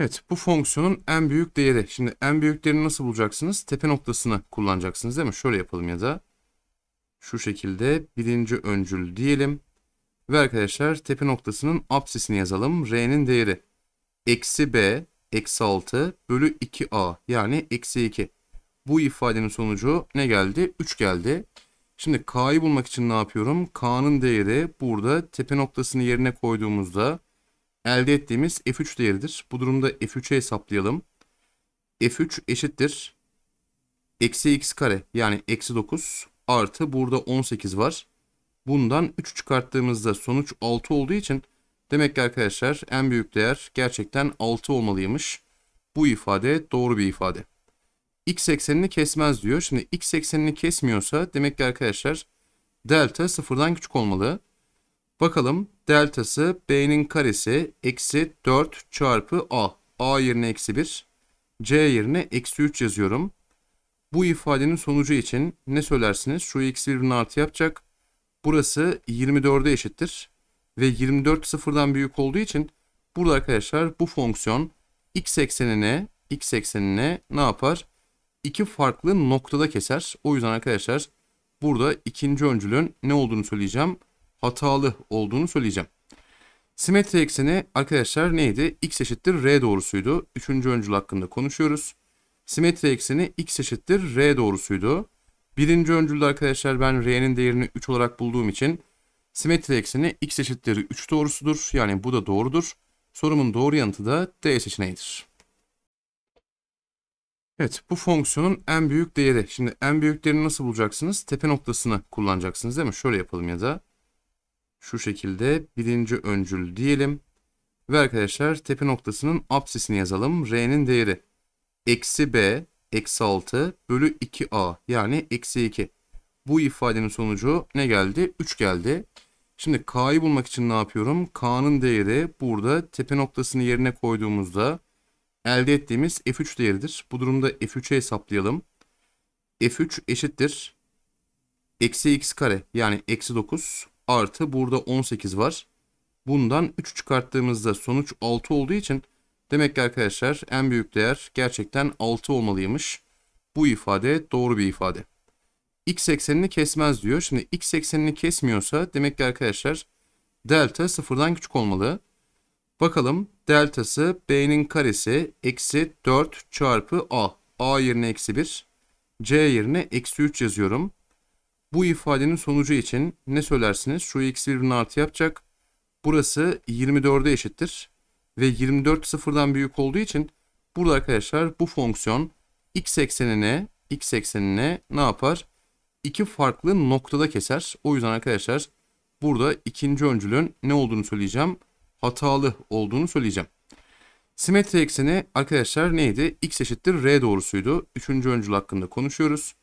Evet bu fonksiyonun en büyük değeri. Şimdi en büyüklerini nasıl bulacaksınız? Tepe noktasını kullanacaksınız değil mi? Şöyle yapalım ya da şu şekilde birinci öncül diyelim. Ve arkadaşlar tepe noktasının apsisini yazalım. R'nin değeri eksi B eksi 6 bölü 2A yani eksi 2. Bu ifadenin sonucu ne geldi? 3 geldi. Şimdi K'yı bulmak için ne yapıyorum? K'nın değeri burada tepe noktasını yerine koyduğumuzda elde ettiğimiz F3 değeridir. Bu durumda f 3ü hesaplayalım. F3 eşittir. Eksi x kare yani eksi 9 artı burada 18 var. Bundan 3 çıkarttığımızda sonuç 6 olduğu için demek ki arkadaşlar en büyük değer gerçekten 6 olmalıymış. Bu ifade doğru bir ifade. x eksenini kesmez diyor. Şimdi x eksenini kesmiyorsa demek ki arkadaşlar delta sıfırdan küçük olmalı. Bakalım deltası b'nin karesi eksi 4 çarpı a. a yerine eksi 1, c yerine eksi 3 yazıyorum. Bu ifadenin sonucu için ne söylersiniz? Şu eksi 1'in artı yapacak. Burası 24'e eşittir. Ve 24 sıfırdan büyük olduğu için burada arkadaşlar bu fonksiyon x eksenine x eksenine ne yapar? İki farklı noktada keser. O yüzden arkadaşlar burada ikinci öncülün ne olduğunu söyleyeceğim hatalı olduğunu söyleyeceğim. Simetri ekseni arkadaşlar neydi? X eşittir R doğrusuydu. Üçüncü öncül hakkında konuşuyoruz. Simetri ekseni X eşittir R doğrusuydu. Birinci öncülde arkadaşlar ben R'nin değerini 3 olarak bulduğum için simetri ekseni X eşittir 3 doğrusudur. Yani bu da doğrudur. Sorumun doğru yanıtı da D seçeneğidir. Evet bu fonksiyonun en büyük değeri. Şimdi en büyüklerini nasıl bulacaksınız? Tepe noktasını kullanacaksınız değil mi? Şöyle yapalım ya da şu şekilde birinci öncül diyelim. Ve arkadaşlar tepe noktasının apsisini yazalım. R'nin değeri eksi B eksi 6 bölü 2A yani eksi 2. Bu ifadenin sonucu ne geldi? 3 geldi. Şimdi K'yı bulmak için ne yapıyorum? K'nın değeri burada tepe noktasını yerine koyduğumuzda elde ettiğimiz F3 değeridir. Bu durumda F3'e hesaplayalım. F3 eşittir. Eksi x kare yani eksi 9 artı burada 18 var. Bundan 3 çıkarttığımızda sonuç 6 olduğu için demek ki arkadaşlar en büyük değer gerçekten 6 olmalıymış. Bu ifade doğru bir ifade. X eksenini kesmez diyor. Şimdi X eksenini kesmiyorsa demek ki arkadaşlar delta sıfırdan küçük olmalı. Bakalım deltası B'nin karesi eksi 4 çarpı A. A yerine eksi 1. C yerine eksi 3 yazıyorum. Bu ifadenin sonucu için ne söylersiniz? Şu x birbirine artı yapacak. Burası 24'e eşittir. Ve 24 sıfırdan büyük olduğu için burada arkadaşlar bu fonksiyon x eksenine x eksenine ne yapar? İki farklı noktada keser. O yüzden arkadaşlar burada ikinci öncülün ne olduğunu söyleyeceğim. Hatalı olduğunu söyleyeceğim. Simetri ekseni arkadaşlar neydi? x eşittir r doğrusuydu. Üçüncü öncül hakkında konuşuyoruz.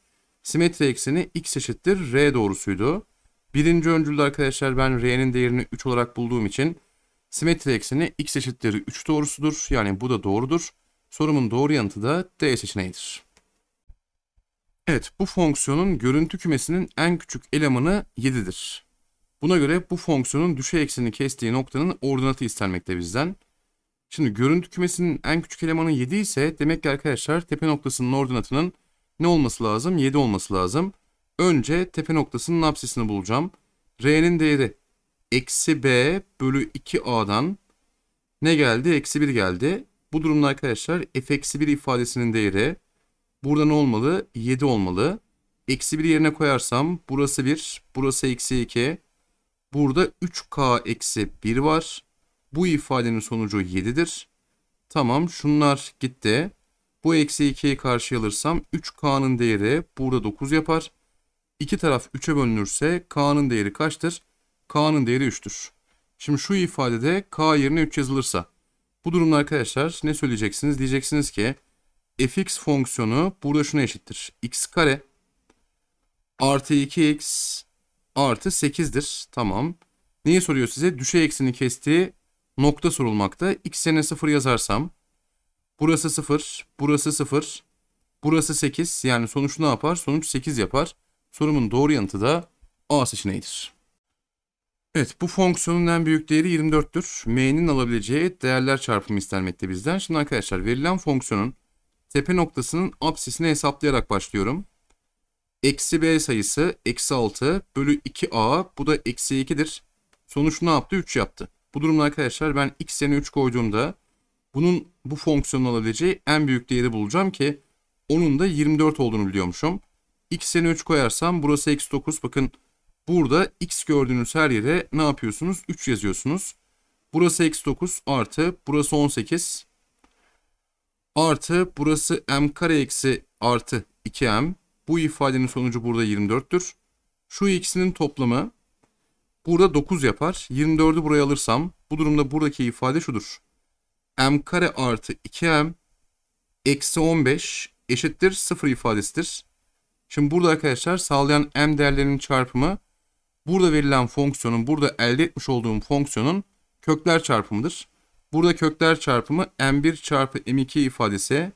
Simetri ekseni x eşittir r doğrusuydu. Birinci öncülde arkadaşlar ben r'nin değerini 3 olarak bulduğum için simetri ekseni x eşittir 3 doğrusudur. Yani bu da doğrudur. Sorumun doğru yanıtı da d seçeneğidir. Evet bu fonksiyonun görüntü kümesinin en küçük elemanı 7'dir. Buna göre bu fonksiyonun düşey eksenini kestiği noktanın ordinatı istenmekte bizden. Şimdi görüntü kümesinin en küçük elemanı 7 ise demek ki arkadaşlar tepe noktasının ordinatının ne olması lazım? 7 olması lazım. Önce tepe noktasının apsisini bulacağım. R'nin değeri eksi B bölü 2A'dan ne geldi? Eksi 1 geldi. Bu durumda arkadaşlar f eksi 1 ifadesinin değeri burada ne olmalı? 7 olmalı. Eksi 1 yerine koyarsam burası 1, burası eksi 2. Burada 3K eksi 1 var. Bu ifadenin sonucu 7'dir. Tamam şunlar gitti. Bu eksi 2'yi karşıya alırsam 3k'nın değeri burada 9 yapar. İki taraf 3'e bölünürse k'nın değeri kaçtır? k'nın değeri 3'tür. Şimdi şu ifadede k yerine 3 yazılırsa. Bu durumda arkadaşlar ne söyleyeceksiniz? Diyeceksiniz ki fx fonksiyonu burada şuna eşittir. x kare artı 2x artı 8'dir. Tamam. Neyi soruyor size? Düşey ekseni kestiği nokta sorulmakta. x yerine 0 yazarsam Burası 0, burası 0, burası 8. Yani sonuç ne yapar? Sonuç 8 yapar. Sorumun doğru yanıtı da A seçeneğidir. Evet bu fonksiyonun en büyük değeri 24'tür. M'nin alabileceği değerler çarpımı istenmekte bizden. Şimdi arkadaşlar verilen fonksiyonun tepe noktasının absisini hesaplayarak başlıyorum. Eksi B sayısı eksi 6 bölü 2A bu da eksi 2'dir. Sonuç ne yaptı? 3 yaptı. Bu durumda arkadaşlar ben x yerine 3 koyduğumda bunun bu fonksiyonun alabileceği en büyük değeri bulacağım ki onun da 24 olduğunu biliyormuşum. X 3 koyarsam burası x 9. Bakın burada x gördüğünüz her yere ne yapıyorsunuz? 3 yazıyorsunuz. Burası x 9 artı burası 18 artı burası m kare eksi artı 2m. Bu ifadenin sonucu burada 24'tür. Şu ikisinin toplamı burada 9 yapar. 24'ü buraya alırsam bu durumda buradaki ifade şudur m kare artı 2m eksi 15 eşittir 0 ifadesidir. Şimdi burada arkadaşlar sağlayan m değerlerinin çarpımı burada verilen fonksiyonun, burada elde etmiş olduğum fonksiyonun kökler çarpımıdır. Burada kökler çarpımı m1 çarpı m2 ifadesi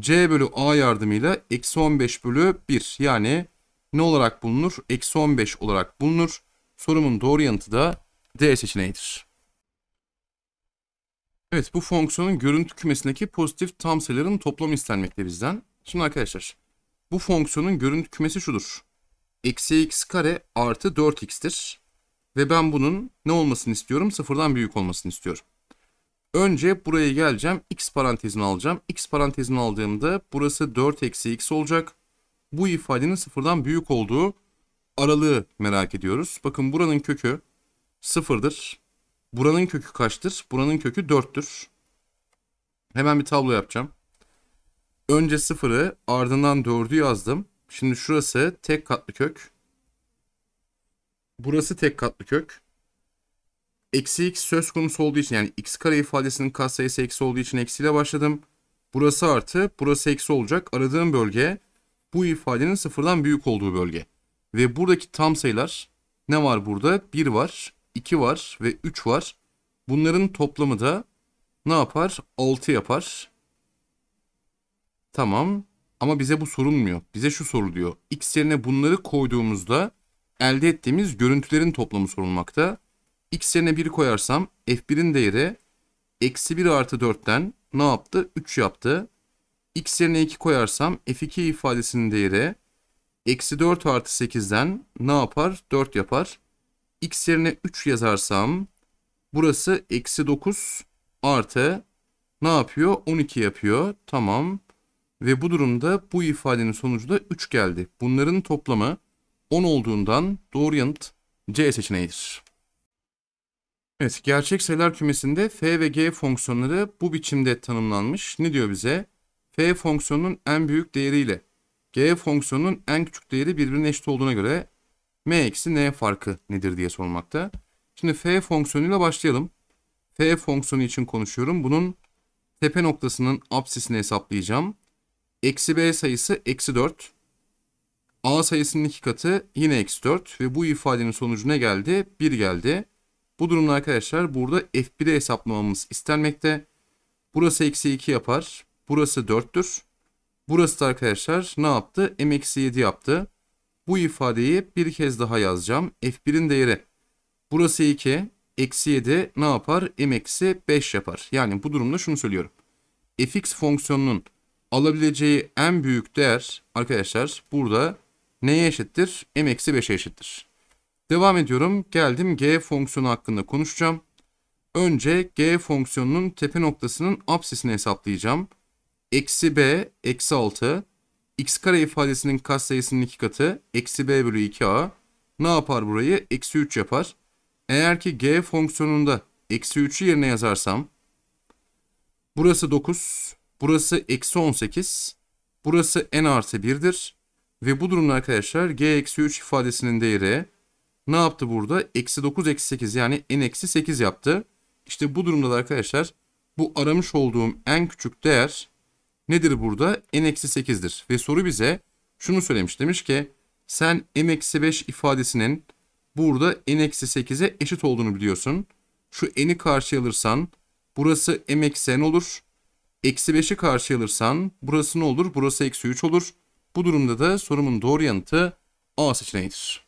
c bölü a yardımıyla eksi 15 bölü 1 yani ne olarak bulunur? Eksi 15 olarak bulunur. Sorumun doğru yanıtı da D seçeneğidir. Evet bu fonksiyonun görüntü kümesindeki pozitif tam sayıların toplamı istenmekte bizden. Şimdi arkadaşlar bu fonksiyonun görüntü kümesi şudur. Eksi x kare artı 4x'tir. Ve ben bunun ne olmasını istiyorum? Sıfırdan büyük olmasını istiyorum. Önce buraya geleceğim. X parantezini alacağım. X parantezini aldığımda burası 4 eksi x olacak. Bu ifadenin sıfırdan büyük olduğu aralığı merak ediyoruz. Bakın buranın kökü sıfırdır. Buranın kökü kaçtır? Buranın kökü 4'tür. Hemen bir tablo yapacağım. Önce 0'ı ardından 4'ü yazdım. Şimdi şurası tek katlı kök. Burası tek katlı kök. Eksi x söz konusu olduğu için yani x kare ifadesinin katsayısı eksi olduğu için eksiyle başladım. Burası artı, burası eksi olacak. Aradığım bölge bu ifadenin sıfırdan büyük olduğu bölge. Ve buradaki tam sayılar ne var burada? 1 var. 2 var ve 3 var. Bunların toplamı da ne yapar? 6 yapar. Tamam. Ama bize bu sorulmuyor. Bize şu soruluyor. X yerine bunları koyduğumuzda elde ettiğimiz görüntülerin toplamı sorulmakta. X yerine 1 koyarsam F1'in değeri eksi 1 artı 4'ten ne yaptı? 3 yaptı. X yerine 2 koyarsam F2 ifadesinin değeri eksi 4 artı 8'den ne yapar? 4 yapar x yerine 3 yazarsam burası eksi 9 artı ne yapıyor? 12 yapıyor. Tamam. Ve bu durumda bu ifadenin sonucu da 3 geldi. Bunların toplamı 10 olduğundan doğru yanıt C seçeneğidir. Evet, gerçek sayılar kümesinde f ve g fonksiyonları bu biçimde tanımlanmış. Ne diyor bize? f fonksiyonunun en büyük değeriyle g fonksiyonunun en küçük değeri birbirine eşit olduğuna göre m eksi n farkı nedir diye sormakta. Şimdi f fonksiyonuyla başlayalım. f fonksiyonu için konuşuyorum. Bunun tepe noktasının absisini hesaplayacağım. Eksi b sayısı eksi 4. a sayısının iki katı yine eksi 4. Ve bu ifadenin sonucu ne geldi? 1 geldi. Bu durumda arkadaşlar burada f1'i hesaplamamız istenmekte. Burası eksi 2 yapar. Burası 4'tür. Burası da arkadaşlar ne yaptı? m eksi 7 yaptı bu ifadeyi bir kez daha yazacağım. F1'in değeri burası 2 eksi 7 ne yapar? M eksi 5 yapar. Yani bu durumda şunu söylüyorum. fx fonksiyonunun alabileceği en büyük değer arkadaşlar burada neye eşittir? M eksi 5'e eşittir. Devam ediyorum. Geldim G fonksiyonu hakkında konuşacağım. Önce G fonksiyonunun tepe noktasının apsisini hesaplayacağım. Eksi B eksi 6 x kare ifadesinin katsayısının 2 katı eksi b bölü 2a ne yapar burayı? Eksi 3 yapar. Eğer ki g fonksiyonunda eksi 3'ü yerine yazarsam burası 9, burası eksi 18, burası n artı 1'dir. Ve bu durumda arkadaşlar g eksi 3 ifadesinin değeri ne yaptı burada? Eksi 9 eksi 8 yani n eksi 8 yaptı. İşte bu durumda da arkadaşlar bu aramış olduğum en küçük değer nedir burada? n-8'dir. eksi Ve soru bize şunu söylemiş. Demiş ki sen n-5 ifadesinin burada n-8'e eksi eşit olduğunu biliyorsun. Şu n'i karşıya alırsan burası m-n olur. Eksi 5'i karşıya alırsan burası ne olur? Burası eksi 3 olur. Bu durumda da sorumun doğru yanıtı A seçeneğidir.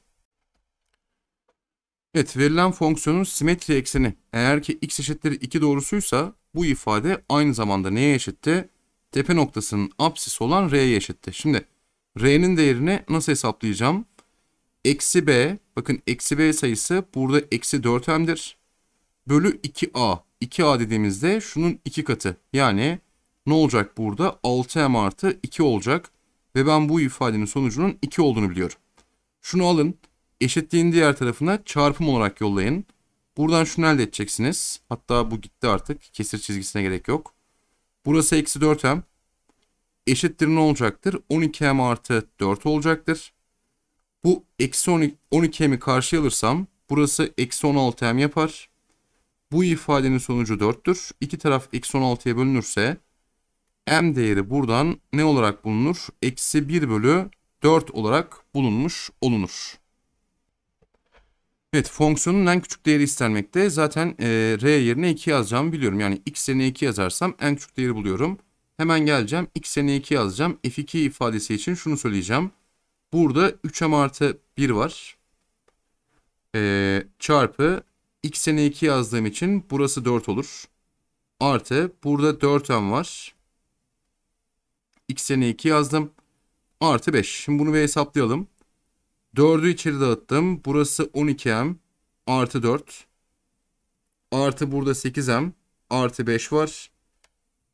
Evet verilen fonksiyonun simetri ekseni eğer ki x eşittir 2 doğrusuysa bu ifade aynı zamanda neye eşittir? tepe noktasının apsisi olan R'ye eşittir. Şimdi R'nin değerini nasıl hesaplayacağım? Eksi B, bakın eksi B sayısı burada eksi 4M'dir. Bölü 2A. 2A dediğimizde şunun 2 katı. Yani ne olacak burada? 6M artı 2 olacak. Ve ben bu ifadenin sonucunun 2 olduğunu biliyorum. Şunu alın. Eşitliğin diğer tarafına çarpım olarak yollayın. Buradan şunu elde edeceksiniz. Hatta bu gitti artık. Kesir çizgisine gerek yok. Burası eksi 4m eşittir ne olacaktır? 12m artı 4 olacaktır. Bu eksi 12m'i karşıya alırsam burası eksi 16m yapar. Bu ifadenin sonucu 4'tür. İki taraf eksi 16'ya bölünürse m değeri buradan ne olarak bulunur? Eksi 1 bölü 4 olarak bulunmuş olunur. Evet fonksiyonun en küçük değeri istenmekte. Zaten e, r yerine 2 yazacağımı biliyorum. Yani x yerine 2 yazarsam en küçük değeri buluyorum. Hemen geleceğim. x yerine 2 yazacağım. f2 ifadesi için şunu söyleyeceğim. Burada 3m artı 1 var. E, çarpı x yerine 2 yazdığım için burası 4 olur. Artı burada 4m var. x yerine 2 yazdım. Artı 5. Şimdi bunu bir hesaplayalım. 4'ü içeri dağıttım. Burası 12M artı 4. Artı burada 8M artı 5 var.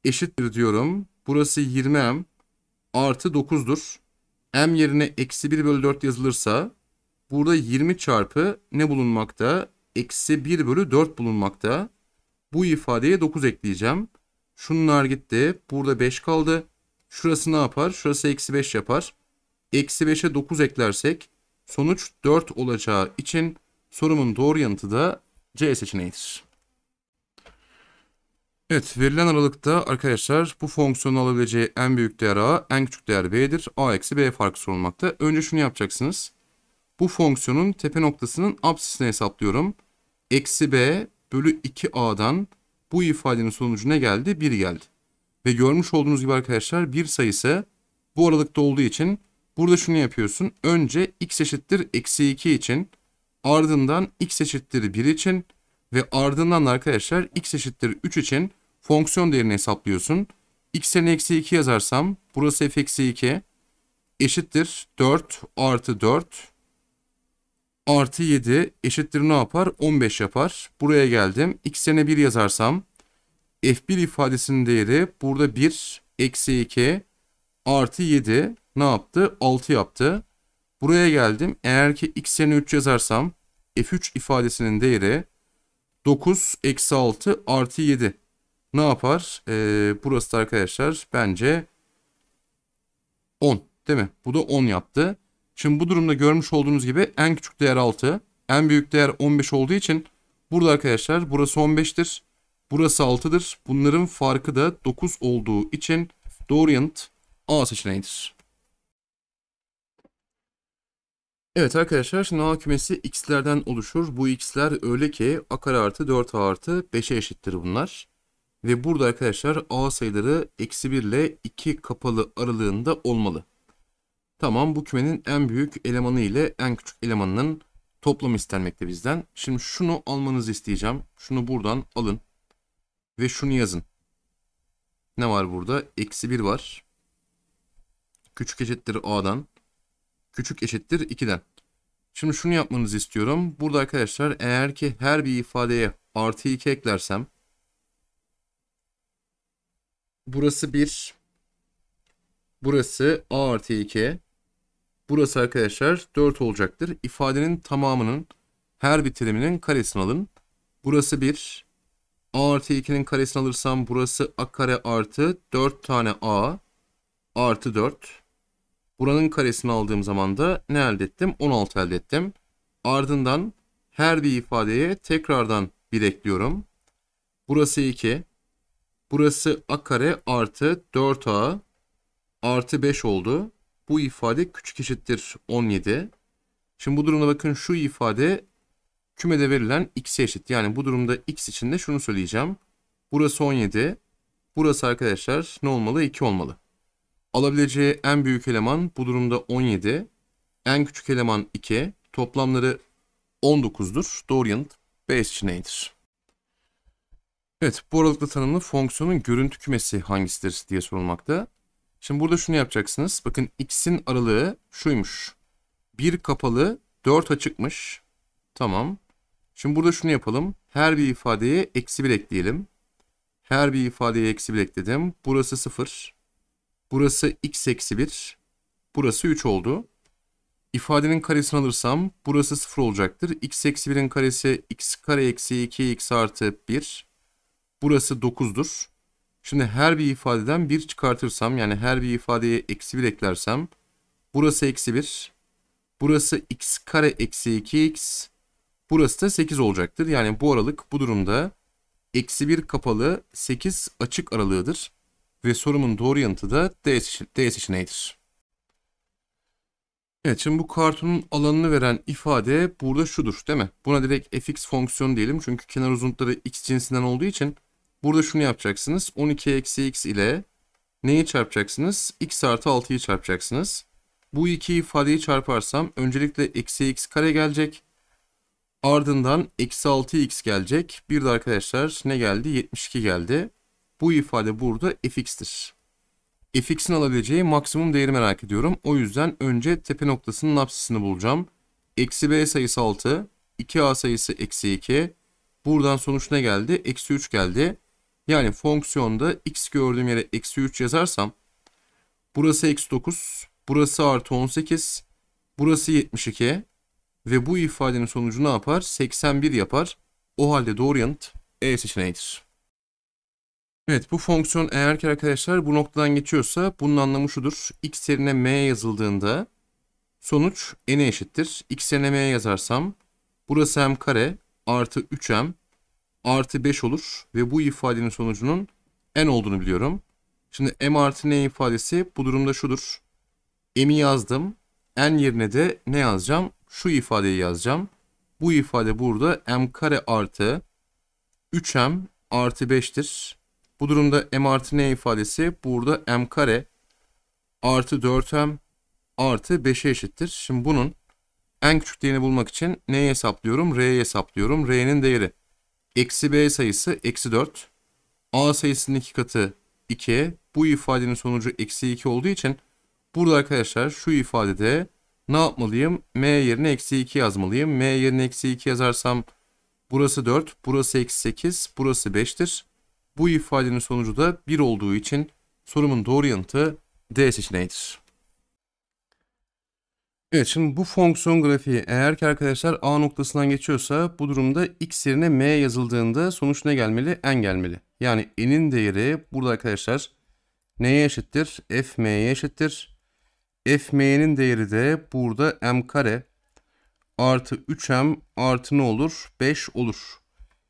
Eşittir diyorum. Burası 20M artı 9'dur. M yerine eksi 1 bölü 4 yazılırsa burada 20 çarpı ne bulunmakta? Eksi 1 bölü 4 bulunmakta. Bu ifadeye 9 ekleyeceğim. Şunlar gitti. Burada 5 kaldı. Şurası ne yapar? Şurası eksi 5 yapar. Eksi 5'e 9 eklersek sonuç 4 olacağı için sorumun doğru yanıtı da C seçeneğidir. Evet verilen aralıkta arkadaşlar bu fonksiyonun alabileceği en büyük değer a, en küçük değer b'dir. a eksi b farkı sorulmakta. Önce şunu yapacaksınız. Bu fonksiyonun tepe noktasının absisini hesaplıyorum. Eksi b bölü 2a'dan bu ifadenin sonucu ne geldi? 1 geldi. Ve görmüş olduğunuz gibi arkadaşlar bir sayısı bu aralıkta olduğu için Burada şunu yapıyorsun. Önce x eşittir eksi 2 için ardından x eşittir 1 için ve ardından arkadaşlar x eşittir 3 için fonksiyon değerini hesaplıyorsun. x'lerine eksi 2 yazarsam burası f eksi 2 eşittir 4 artı 4 artı 7 eşittir ne yapar? 15 yapar. Buraya geldim. x'lerine 1 yazarsam f1 ifadesinin değeri burada 1 eksi 2 artı 7 ne yaptı? 6 yaptı. Buraya geldim. Eğer ki x yerine 3 yazarsam f3 ifadesinin değeri 9 eksi 6 artı 7 ne yapar? Ee, burası da arkadaşlar bence 10 değil mi? Bu da 10 yaptı. Şimdi bu durumda görmüş olduğunuz gibi en küçük değer 6. En büyük değer 15 olduğu için burada arkadaşlar burası 15'tir. Burası 6'dır. Bunların farkı da 9 olduğu için doğru yanıt A seçeneğidir. Evet arkadaşlar şimdi A kümesi x'lerden oluşur. Bu x'ler öyle ki a kare artı 4 a artı 5'e eşittir bunlar. Ve burada arkadaşlar a sayıları eksi 1 ile 2 kapalı aralığında olmalı. Tamam bu kümenin en büyük elemanı ile en küçük elemanının toplamı istenmekte bizden. Şimdi şunu almanızı isteyeceğim. Şunu buradan alın. Ve şunu yazın. Ne var burada? Eksi 1 var. Küçük eşittir a'dan küçük eşittir 2'den. Şimdi şunu yapmanızı istiyorum. Burada arkadaşlar eğer ki her bir ifadeye artı 2 eklersem burası 1 burası a artı 2 burası arkadaşlar 4 olacaktır. İfadenin tamamının her bir teriminin karesini alın. Burası 1 a artı 2'nin karesini alırsam burası a kare artı 4 tane a artı 4 Buranın karesini aldığım zaman da ne elde ettim? 16 elde ettim. Ardından her bir ifadeye tekrardan 1 ekliyorum. Burası 2. Burası a kare artı 4a artı 5 oldu. Bu ifade küçük eşittir 17. Şimdi bu durumda bakın şu ifade kümede verilen x'e eşit. Yani bu durumda x için de şunu söyleyeceğim. Burası 17. Burası arkadaşlar ne olmalı? 2 olmalı. Alabileceği en büyük eleman bu durumda 17. En küçük eleman 2. Toplamları 19'dur. Doğru yanıt B seçeneğidir. Evet bu aralıklı tanımlı fonksiyonun görüntü kümesi hangisidir diye sorulmakta. Şimdi burada şunu yapacaksınız. Bakın x'in aralığı şuymuş. 1 kapalı 4 açıkmış. Tamam. Şimdi burada şunu yapalım. Her bir ifadeye eksi 1 ekleyelim. Her bir ifadeye eksi 1 ekledim. Burası 0. Burası x eksi 1. Burası 3 oldu. İfadenin karesini alırsam burası 0 olacaktır. x eksi 1'in karesi x kare eksi 2 x artı 1. Burası 9'dur. Şimdi her bir ifadeden 1 çıkartırsam yani her bir ifadeye eksi 1 eklersem burası eksi 1. Burası x kare eksi 2x. Burası da 8 olacaktır. Yani bu aralık bu durumda eksi 1 kapalı 8 açık aralığıdır. Ve sorumun doğru yanıtı da D, D seçeneğidir. Evet şimdi bu kartonun alanını veren ifade burada şudur değil mi? Buna direkt fx fonksiyonu diyelim. Çünkü kenar uzunlukları x cinsinden olduğu için burada şunu yapacaksınız. 12 eksi x ile neyi çarpacaksınız? x artı 6'yı çarpacaksınız. Bu iki ifadeyi çarparsam öncelikle eksi x kare gelecek. Ardından eksi 6x gelecek. Bir de arkadaşlar ne geldi? 72 geldi. Bu ifade burada fx'tir. fx'in alabileceği maksimum değeri merak ediyorum. O yüzden önce tepe noktasının apsisini bulacağım. Eksi b sayısı 6, 2a sayısı eksi 2. Buradan sonuç ne geldi? Eksi 3 geldi. Yani fonksiyonda x gördüğüm yere eksi 3 yazarsam burası eksi 9, burası artı 18, burası 72 ve bu ifadenin sonucu ne yapar? 81 yapar. O halde doğru yanıt E seçeneğidir. Evet bu fonksiyon eğer ki arkadaşlar bu noktadan geçiyorsa bunun anlamı şudur. X yerine M yazıldığında sonuç n'e eşittir. X yerine M yazarsam burası M kare artı 3M artı 5 olur ve bu ifadenin sonucunun n olduğunu biliyorum. Şimdi M artı N ifadesi bu durumda şudur. M'i yazdım. N yerine de ne yazacağım? Şu ifadeyi yazacağım. Bu ifade burada M kare artı 3M artı 5'tir. Bu durumda m artı n ifadesi burada m kare artı 4m artı 5'e eşittir. Şimdi bunun en küçük değerini bulmak için neyi hesaplıyorum? R'yi hesaplıyorum. R'nin değeri eksi b sayısı eksi 4. A sayısının iki katı 2. Bu ifadenin sonucu eksi 2 olduğu için burada arkadaşlar şu ifadede ne yapmalıyım? M yerine eksi 2 yazmalıyım. M yerine eksi 2 yazarsam burası 4, burası eksi 8, burası 5'tir. Bu ifadenin sonucu da 1 olduğu için sorumun doğru yanıtı D seçeneğidir. Evet şimdi bu fonksiyon grafiği eğer ki arkadaşlar A noktasından geçiyorsa bu durumda x yerine m yazıldığında sonuç ne gelmeli? n gelmeli. Yani n'in değeri burada arkadaşlar neye eşittir? f m'ye eşittir. f m'nin değeri de burada m kare artı 3m artı ne olur? 5 olur.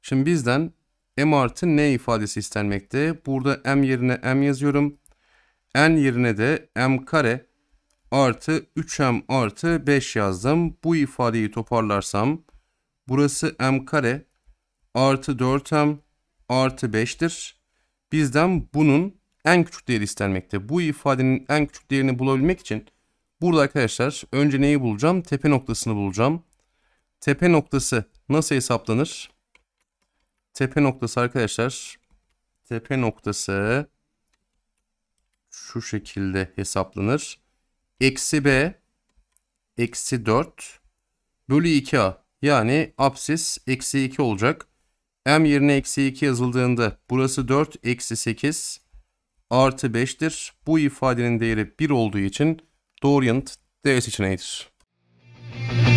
Şimdi bizden m artı n ifadesi istenmekte. Burada m yerine m yazıyorum. n yerine de m kare artı 3m artı 5 yazdım. Bu ifadeyi toparlarsam burası m kare artı 4m artı 5'tir. Bizden bunun en küçük değeri istenmekte. Bu ifadenin en küçük değerini bulabilmek için burada arkadaşlar önce neyi bulacağım? Tepe noktasını bulacağım. Tepe noktası nasıl hesaplanır? Tepe noktası arkadaşlar. Tepe noktası şu şekilde hesaplanır. Eksi B eksi 4 bölü 2A yani apsis eksi 2 olacak. M yerine eksi 2 yazıldığında burası 4 eksi 8 artı 5'tir. Bu ifadenin değeri 1 olduğu için doğru yanıt D seçeneğidir. Müzik